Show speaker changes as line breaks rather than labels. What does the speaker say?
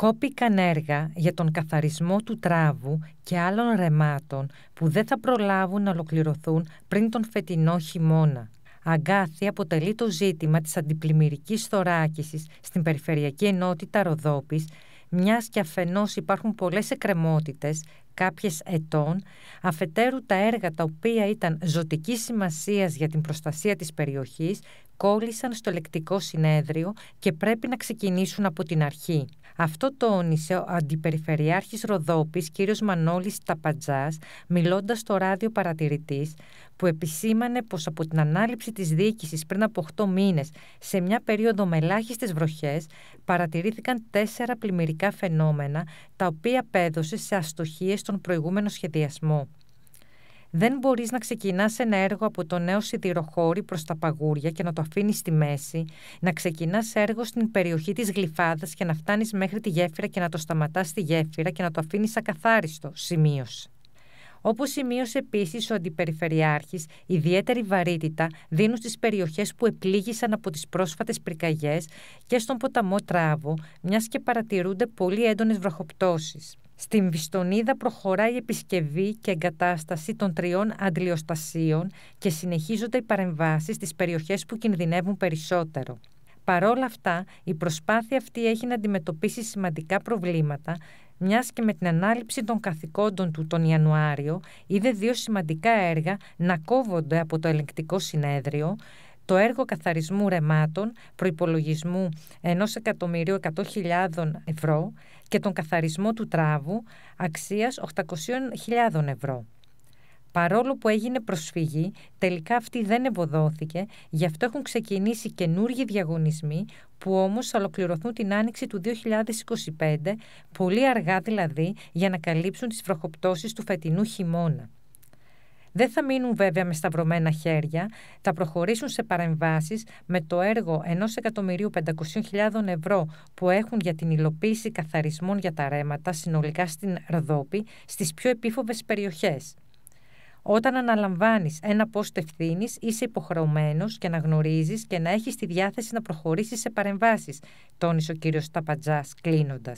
Κόπηκαν έργα για τον καθαρισμό του τράβου και άλλων ρεμάτων που δεν θα προλάβουν να ολοκληρωθούν πριν τον φετινό χειμώνα. Αγκάθι αποτελεί το ζήτημα της αντιπλημμυρικής θωράκισης στην περιφερειακή ενότητα Ροδόπης, μιας και αφενός υπάρχουν πολλές εκκρεμότητες, κάποιες ετών, αφετέρου τα έργα τα οποία ήταν ζωτικής σημασίας για την προστασία της περιοχής κόλλησαν στο λεκτικό συνέδριο και πρέπει να ξεκινήσουν από την αρχή. Αυτό τόνισε ο Αντιπεριφερειάρχης Ροδόπης κ. Μανώλης Ταπατζάς μιλώντας στο ράδιο παρατηρητής που επισήμανε πως από την ανάληψη της διοίκησης πριν από 8 μήνες σε μια περίοδο με ελάχιστες βροχές παρατηρήθηκαν τέσσερα πλημμυρικά φαινόμενα τα οποία πέδωσε σε αστοχίες στον προηγούμενο σχεδιασμό δεν μπορείς να ξεκινάς ένα έργο από το νέο σιδηροχώρι προς τα παγούρια και να το αφήνεις στη μέση, να ξεκινάς έργο στην περιοχή της γλυφάδας και να φτάνεις μέχρι τη γέφυρα και να το σταματάς στη γέφυρα και να το αφήνεις ακαθάριστο, σημείωσε. Όπως σημείωσε επίσης ο Αντιπεριφερειάρχης, ιδιαίτερη βαρύτητα δίνουν στις περιοχές που επλήγησαν από τις πρόσφατες πυρκαγιές και στον ποταμό Τράβο, μιας και παρατηρούνται πολύ έντονες βροχοπτώσεις. Στην Βιστονίδα προχωράει η επισκευή και εγκατάσταση των τριών αντλιοστασίων και συνεχίζονται οι παρεμβάσεις στις περιοχές που κινδυνεύουν περισσότερο. Παρόλα αυτά, η προσπάθεια αυτή έχει να αντιμετωπίσει σημαντικά προβλήματα, μιας και με την ανάληψη των καθηκόντων του τον Ιανουάριο είδε δύο σημαντικά έργα να κόβονται από το ελεγκτικό συνέδριο, το έργο καθαρισμού ρεμάτων προϋπολογισμού 1.100.000 ευρώ και τον καθαρισμό του τράβου αξίας 800.000 ευρώ. Παρόλο που έγινε προσφυγή, τελικά αυτή δεν ευωδόθηκε, γι' αυτό έχουν ξεκινήσει καινούργιοι διαγωνισμοί που όμως θα ολοκληρωθούν την άνοιξη του 2025, πολύ αργά δηλαδή, για να καλύψουν τις βροχοπτώσεις του φετινού χειμώνα. Δεν θα μείνουν βέβαια με σταυρωμένα χέρια, θα προχωρήσουν σε παρεμβάσεις με το έργο 1.500.000 ευρώ που έχουν για την υλοποίηση καθαρισμών για τα ρέματα συνολικά στην Ρδόπη, στις πιο επίφοβες περιοχές. Όταν αναλαμβάνεις ένα πόστο ευθύνης, είσαι υποχρεωμένος και να γνωρίζεις και να έχεις τη διάθεση να προχωρήσεις σε παρεμβάσεις, τόνισε ο κύριος Ταπατζάς κλείνοντας.